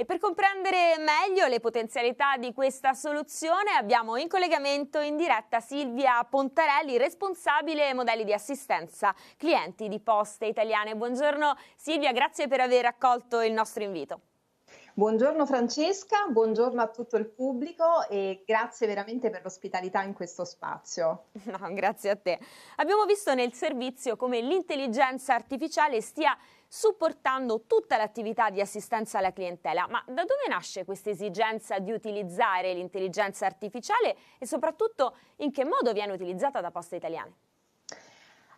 E per comprendere meglio le potenzialità di questa soluzione abbiamo in collegamento in diretta Silvia Pontarelli, responsabile modelli di assistenza clienti di Poste Italiane. Buongiorno Silvia, grazie per aver accolto il nostro invito. Buongiorno Francesca, buongiorno a tutto il pubblico e grazie veramente per l'ospitalità in questo spazio. No, grazie a te. Abbiamo visto nel servizio come l'intelligenza artificiale stia supportando tutta l'attività di assistenza alla clientela. Ma da dove nasce questa esigenza di utilizzare l'intelligenza artificiale e soprattutto in che modo viene utilizzata da Poste Italiane?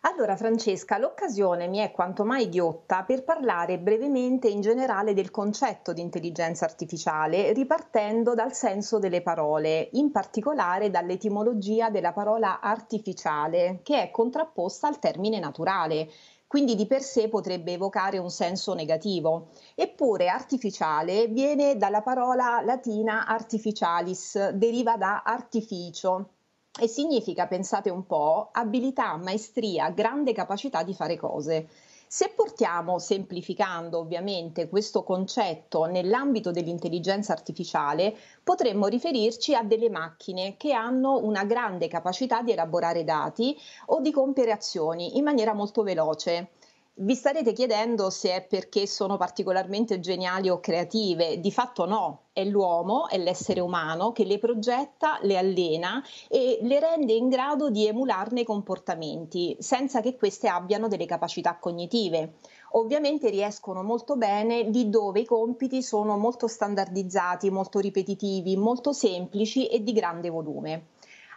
Allora Francesca, l'occasione mi è quanto mai ghiotta per parlare brevemente in generale del concetto di intelligenza artificiale, ripartendo dal senso delle parole, in particolare dall'etimologia della parola artificiale, che è contrapposta al termine naturale quindi di per sé potrebbe evocare un senso negativo. Eppure artificiale viene dalla parola latina artificialis, deriva da artificio e significa, pensate un po', abilità, maestria, grande capacità di fare cose. Se portiamo, semplificando ovviamente, questo concetto nell'ambito dell'intelligenza artificiale, potremmo riferirci a delle macchine che hanno una grande capacità di elaborare dati o di compiere azioni in maniera molto veloce. Vi starete chiedendo se è perché sono particolarmente geniali o creative. Di fatto no, è l'uomo, è l'essere umano che le progetta, le allena e le rende in grado di emularne i comportamenti, senza che queste abbiano delle capacità cognitive. Ovviamente riescono molto bene lì dove i compiti sono molto standardizzati, molto ripetitivi, molto semplici e di grande volume.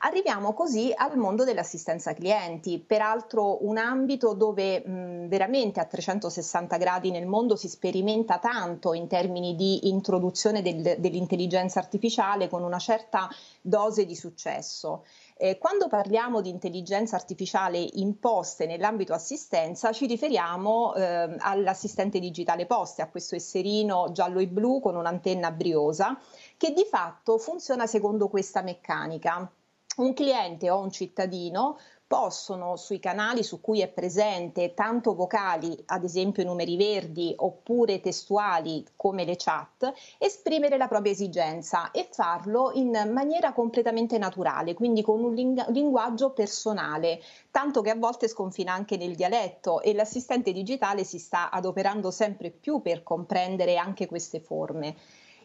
Arriviamo così al mondo dell'assistenza clienti, peraltro un ambito dove mh, veramente a 360 gradi nel mondo si sperimenta tanto in termini di introduzione del, dell'intelligenza artificiale con una certa dose di successo. Eh, quando parliamo di intelligenza artificiale imposte nell'ambito assistenza, ci riferiamo eh, all'assistente digitale poste, a questo esserino giallo e blu con un'antenna briosa, che di fatto funziona secondo questa meccanica un cliente o un cittadino possono sui canali su cui è presente tanto vocali, ad esempio numeri verdi oppure testuali come le chat, esprimere la propria esigenza e farlo in maniera completamente naturale, quindi con un ling- linguaggio personale, tanto che a volte sconfina anche nel dialetto e l'assistente digitale si sta adoperando sempre più per comprendere anche queste forme.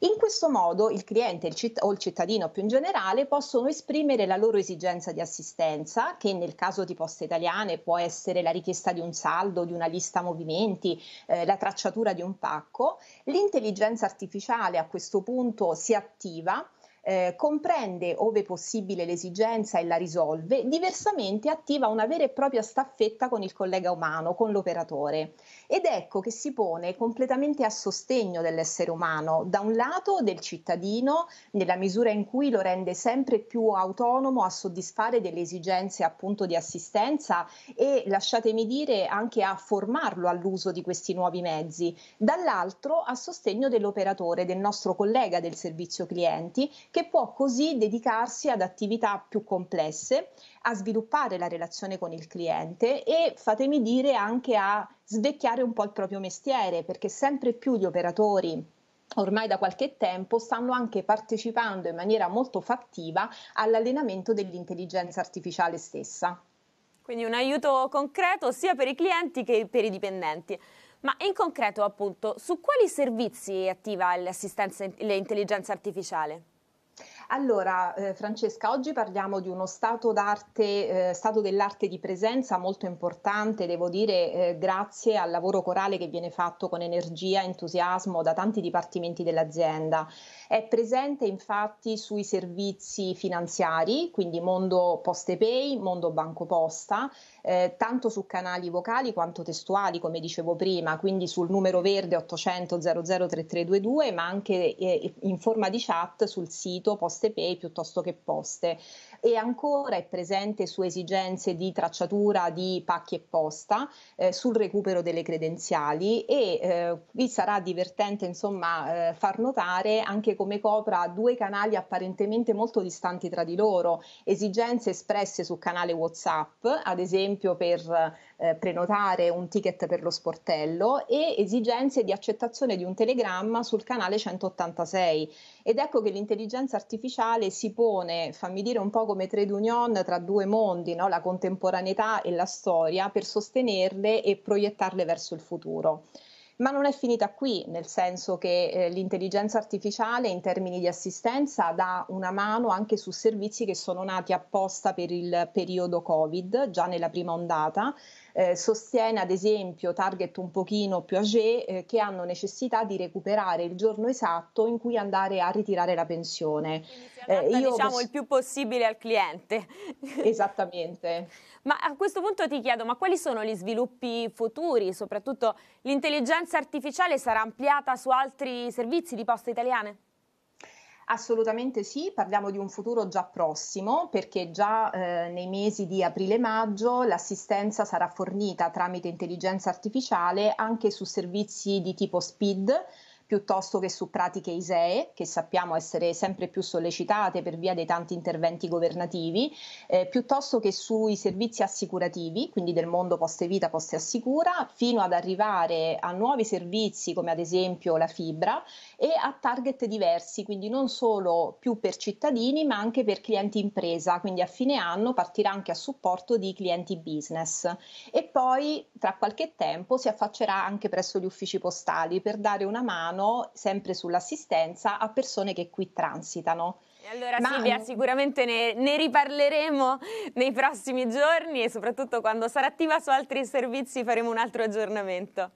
In questo modo il cliente il citt- o il cittadino più in generale possono esprimere la loro esigenza di assistenza, che nel caso di Poste Italiane può essere la richiesta di un saldo, di una lista movimenti, eh, la tracciatura di un pacco. L'intelligenza artificiale a questo punto si attiva eh, comprende, ove possibile, l'esigenza e la risolve, diversamente attiva una vera e propria staffetta con il collega umano, con l'operatore. Ed ecco che si pone completamente a sostegno dell'essere umano, da un lato del cittadino, nella misura in cui lo rende sempre più autonomo a soddisfare delle esigenze appunto di assistenza e, lasciatemi dire, anche a formarlo all'uso di questi nuovi mezzi, dall'altro a sostegno dell'operatore, del nostro collega del servizio clienti, che può così dedicarsi ad attività più complesse, a sviluppare la relazione con il cliente e, fatemi dire, anche a svecchiare un po' il proprio mestiere, perché sempre più gli operatori ormai da qualche tempo stanno anche partecipando in maniera molto fattiva all'allenamento dell'intelligenza artificiale stessa. Quindi un aiuto concreto sia per i clienti che per i dipendenti. Ma in concreto, appunto, su quali servizi attiva l'assistenza l'intelligenza artificiale? Allora, eh, Francesca, oggi parliamo di uno stato d'arte, eh, stato dell'arte di presenza molto importante, devo dire, eh, grazie al lavoro corale che viene fatto con energia e entusiasmo da tanti dipartimenti dell'azienda. È presente infatti sui servizi finanziari, quindi mondo Poste Pay, mondo Banco Posta, eh, tanto su canali vocali quanto testuali, come dicevo prima, quindi sul numero verde 800 003322, ma anche eh, in forma di chat sul sito Poste Pay piuttosto che Poste e ancora è presente su esigenze di tracciatura di pacchi e posta eh, sul recupero delle credenziali e eh, vi sarà divertente insomma eh, far notare anche come copra due canali apparentemente molto distanti tra di loro, esigenze espresse sul canale WhatsApp, ad esempio per eh, prenotare un ticket per lo sportello e esigenze di accettazione di un telegramma sul canale 186. Ed ecco che l'intelligenza artificiale si pone, fammi dire un po' come trade union tra due mondi, no? la contemporaneità e la storia, per sostenerle e proiettarle verso il futuro. Ma non è finita qui, nel senso che eh, l'intelligenza artificiale in termini di assistenza dà una mano anche su servizi che sono nati apposta per il periodo Covid, già nella prima ondata, eh, sostiene ad esempio target un pochino più age eh, che hanno necessità di recuperare il giorno esatto in cui andare a ritirare la pensione. Eh, io diciamo posso... il più possibile al cliente. Esattamente. ma a questo punto ti chiedo, ma quali sono gli sviluppi futuri? Soprattutto l'intelligenza artificiale sarà ampliata su altri servizi di poste italiane? Assolutamente sì, parliamo di un futuro già prossimo perché già eh, nei mesi di aprile-maggio l'assistenza sarà fornita tramite intelligenza artificiale anche su servizi di tipo SPID piuttosto che su pratiche ISEE, che sappiamo essere sempre più sollecitate per via dei tanti interventi governativi, eh, piuttosto che sui servizi assicurativi, quindi del mondo poste vita, poste assicura, fino ad arrivare a nuovi servizi come ad esempio la fibra e a target diversi, quindi non solo più per cittadini ma anche per clienti impresa, quindi a fine anno partirà anche a supporto di clienti business e poi tra qualche tempo si affaccerà anche presso gli uffici postali per dare una mano mano, sempre sull'assistenza, a persone che qui transitano. Allora Ma... Silvia, sicuramente ne, ne, riparleremo nei prossimi giorni e soprattutto quando sarà attiva su altri servizi faremo un altro aggiornamento.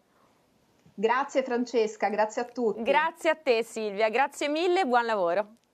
Grazie Francesca, grazie a tutti. Grazie a te Silvia, grazie mille, e buon lavoro.